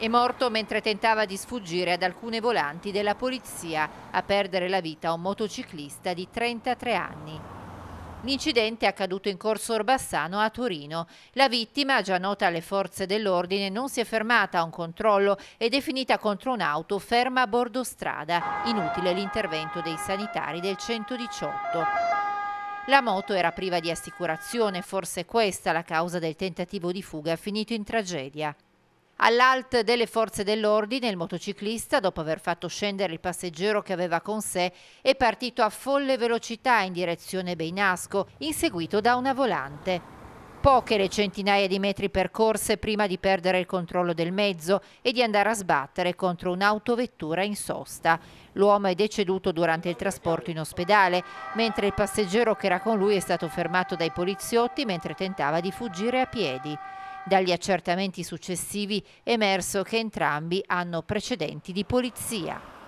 È morto mentre tentava di sfuggire ad alcune volanti della polizia a perdere la vita un motociclista di 33 anni. L'incidente è accaduto in corso Orbassano a Torino. La vittima, già nota alle forze dell'ordine, non si è fermata a un controllo ed è finita contro un'auto ferma a bordo strada. Inutile l'intervento dei sanitari del 118. La moto era priva di assicurazione, forse questa la causa del tentativo di fuga finito in tragedia. All'alt delle forze dell'ordine il motociclista, dopo aver fatto scendere il passeggero che aveva con sé, è partito a folle velocità in direzione Beinasco, inseguito da una volante. Poche le centinaia di metri percorse prima di perdere il controllo del mezzo e di andare a sbattere contro un'autovettura in sosta. L'uomo è deceduto durante il trasporto in ospedale, mentre il passeggero che era con lui è stato fermato dai poliziotti mentre tentava di fuggire a piedi. Dagli accertamenti successivi è emerso che entrambi hanno precedenti di polizia.